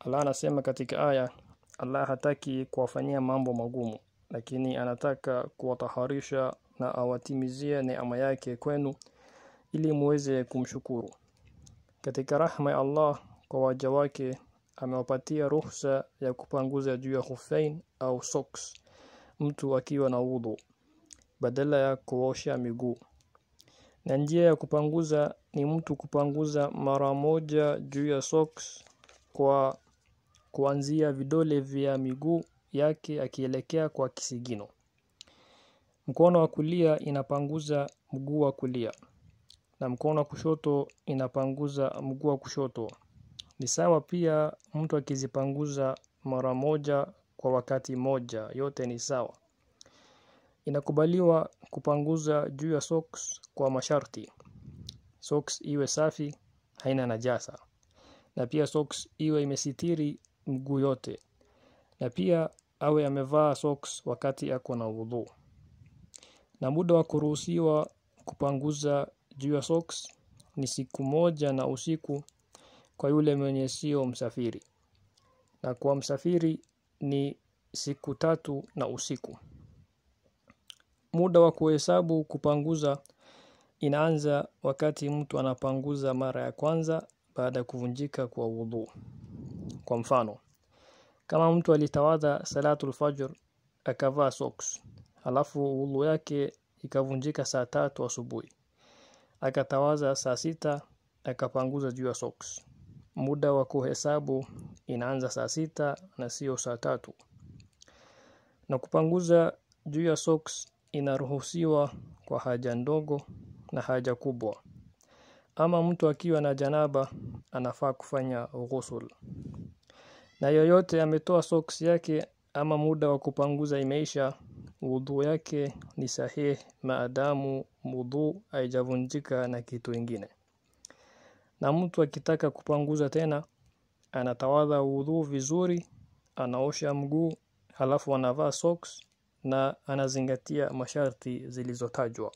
Allah anasema katika aya Allah hataki kuwafanyia mambo magumu lakini anataka kuwataharisha na awatimizie neema yake kwenu ili muweze kumshukuru katika rahma ya Allah kwa waja wake amewapatia ruhusa ya kupanguza juu ya hufain au socks mtu akiwa na udhu badala ya kuosha miguu na njia ya kupanguza ni mtu kupanguza mara moja juu ya socks kwa kuanzia vidole vya miguu yake akielekea kwa kisigino. Mkono wa kulia inapanguza mguu wa kulia na mkono wa kushoto inapanguza mguu wa kushoto. Ni sawa pia mtu akizipanguza mara moja kwa wakati moja yote ni sawa. Inakubaliwa kupanguza juu ya socks kwa masharti: socks iwe safi, haina najasa, na pia socks iwe imesitiri mguu yote na pia awe amevaa socks wakati ako na wudhu na muda wa kuruhusiwa kupanguza juu ya socks ni siku moja na usiku kwa yule mwenye sio msafiri na kwa msafiri ni siku tatu na usiku muda wa kuhesabu kupanguza inaanza wakati mtu anapanguza mara ya kwanza baada ya kuvunjika kwa wudhu kwa mfano, kama mtu alitawadha salatul fajr akavaa socks, alafu wudu yake ikavunjika saa tatu asubuhi, akatawaza saa sita akapanguza juu ya socks, muda wa kuhesabu inaanza saa sita na sio saa tatu, na kupanguza juu ya socks inaruhusiwa kwa haja ndogo na haja kubwa. Ama mtu akiwa na janaba anafaa kufanya ghusl na yoyote ametoa soksi yake ama muda wa kupanguza imeisha wudhu yake ni sahihi maadamu wudhu haijavunjika na kitu ingine na mtu akitaka kupanguza tena anatawadha wudhu vizuri anaosha mguu halafu anavaa socks na anazingatia masharti zilizotajwa